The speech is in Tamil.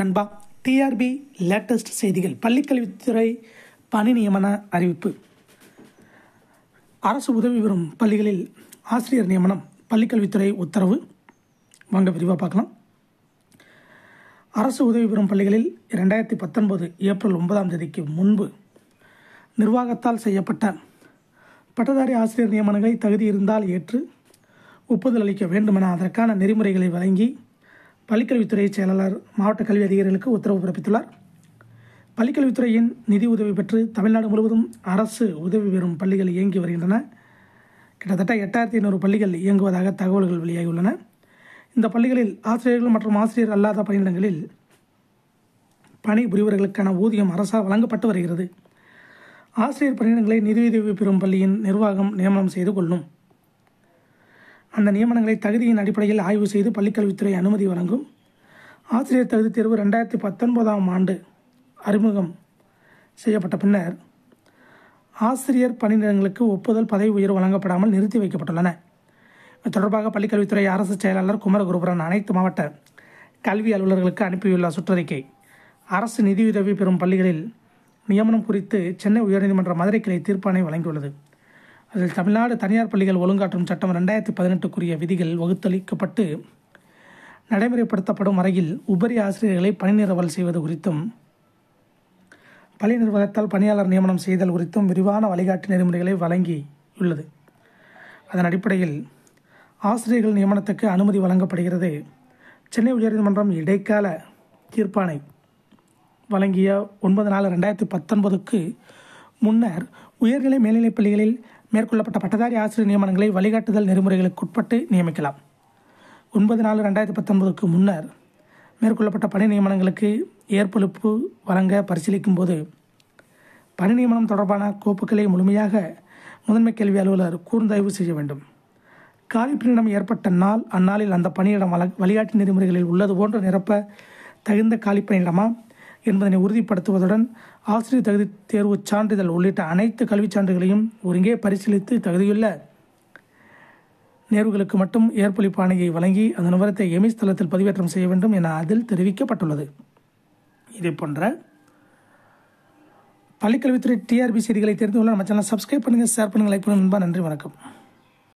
நண்பா டிஆர்பி லேட்டஸ்ட் செய்திகள் பள்ளிக்கல்வித்துறை பணி நியமன அறிவிப்பு அரசு உதவி பெறும் பள்ளிகளில் ஆசிரியர் நியமனம் பள்ளிக்கல்வித்துறை உத்தரவு வாங்க விரிவாக பார்க்கலாம் அரசு உதவி பெறும் பள்ளிகளில் இரண்டாயிரத்தி பத்தொன்பது ஏப்ரல் ஒன்பதாம் தேதிக்கு முன்பு நிர்வாகத்தால் செய்யப்பட்ட பட்டதாரி ஆசிரியர் நியமனங்களை தகுதி இருந்தால் ஏற்று ஒப்புதல் அளிக்க வேண்டுமென அதற்கான நெறிமுறைகளை வழங்கி பள்ளிக்கல்வித்துறை செயலாளர் மாவட்ட கல்வி அதிகாரிகளுக்கு உத்தரவு பிறப்பித்துள்ளார் பள்ளிக்கல்வித்துறையின் நிதி உதவி பெற்று தமிழ்நாடு முழுவதும் அரசு உதவி பெறும் பள்ளிகள் இயங்கி வருகின்றன கிட்டத்தட்ட எட்டாயிரத்தி ஐநூறு பள்ளிகள் இயங்குவதாக தகவல்கள் வெளியாகியுள்ளன இந்த பள்ளிகளில் ஆசிரியர்கள் மற்றும் ஆசிரியர் அல்லாத பணியிடங்களில் பணிபுரிவர்களுக்கான ஊதியம் அரசால் வழங்கப்பட்டு வருகிறது ஆசிரியர் பணியிடங்களை நிதியுதவி பெறும் பள்ளியின் நிர்வாகம் நியமனம் செய்து கொள்ளும் அந்த நியமனங்களை தகுதியின் அடிப்படையில் ஆய்வு செய்து பள்ளிக்கல்வித்துறை அனுமதி வழங்கும் ஆசிரியர் தகுதி தேர்வு ரெண்டாயிரத்தி பத்தொன்பதாம் ஆண்டு அறிமுகம் செய்யப்பட்ட பின்னர் ஆசிரியர் பணியிடங்களுக்கு ஒப்புதல் பதவி உயர்வு வழங்கப்படாமல் நிறுத்தி வைக்கப்பட்டுள்ளன இது தொடர்பாக பள்ளிக்கல்வித்துறை அரசு செயலாளர் குமரகுருபுரன் அனைத்து மாவட்ட கல்வி அலுவலர்களுக்கு அனுப்பியுள்ள சுற்றறிக்கை அரசு நிதியுதவி பெறும் பள்ளிகளில் நியமனம் குறித்து சென்னை உயர்நீதிமன்ற மதுரை கிளை தீர்ப்பாணை வழங்கியுள்ளது அதில் தமிழ்நாடு தனியார் பள்ளிகள் ஒழுங்காற்றும் சட்டம் ரெண்டாயிரத்தி பதினெட்டுக்குரிய விதிகள் வகுத்தளிக்கப்பட்டு நடைமுறைப்படுத்தப்படும் வரையில் உபரி ஆசிரியர்களை பணி நிறுவல் செய்வது குறித்தும் பள்ளி நிர்வாகத்தால் பணியாளர் நியமனம் செய்தல் குறித்தும் விரிவான வழிகாட்டு நெறிமுறைகளை வழங்கியுள்ளது அதன் அடிப்படையில் ஆசிரியர்கள் நியமனத்துக்கு அனுமதி வழங்கப்படுகிறது சென்னை உயர்நீதிமன்றம் இடைக்கால தீர்ப்பானை வழங்கிய ஒன்பது நாலு ரெண்டாயிரத்தி பத்தொன்பதுக்கு முன்னர் உயர்நிலை மேல்நிலைப் பள்ளிகளில் மேற்கொள்ளப்பட்ட பட்டதாரி ஆசிரியர் நியமனங்களை வழிகாட்டுதல் நெறிமுறைகளுக்கு உட்பட்டு நியமிக்கலாம் ஒன்பது நாலு ரெண்டாயிரத்தி பத்தொன்பதுக்கு முன்னர் மேற்கொள்ளப்பட்ட பணி நியமனங்களுக்கு ஏற்பொழுப்பு வழங்க பரிசீலிக்கும் போது பணி நியமனம் தொடர்பான கோப்புகளை முழுமையாக முதன்மை கல்வி அலுவலர் கூர்ந்தாய்வு செய்ய வேண்டும் காலிப்பணியிடம் ஏற்பட்ட நாள் அந்நாளில் அந்த பணியிடம் வழிகாட்டு நெறிமுறைகளில் உள்ளது போன்று நிரப்ப தகுந்த காலிப்பணியிடமா என்பதனை உறுதிப்படுத்துவதுடன் ஆசிரியர் தகுதி தேர்வு சான்றிதழ் உள்ளிட்ட அனைத்து கல்விச் சான்றுகளையும் ஒருங்கே பரிசீலித்து தகுதியுள்ள நேர்வுகளுக்கு மட்டும் ஆணையை வழங்கி அந்த நிறுவனத்தை எமிஸ் தளத்தில் பதிவேற்றம் செய்ய வேண்டும் என அதில் தெரிவிக்கப்பட்டுள்ளது இதே போன்ற பள்ளிக்கல்வித்துறை டிஆர்பி செய்திகளை தெரிந்து கொள்ள நம்ம சேனல் சப்ஸ்கிரைப் பண்ணுங்கள் ஷேர் பண்ணுங்கள் லைக் பண்ணுங்கள் நன்றி வணக்கம்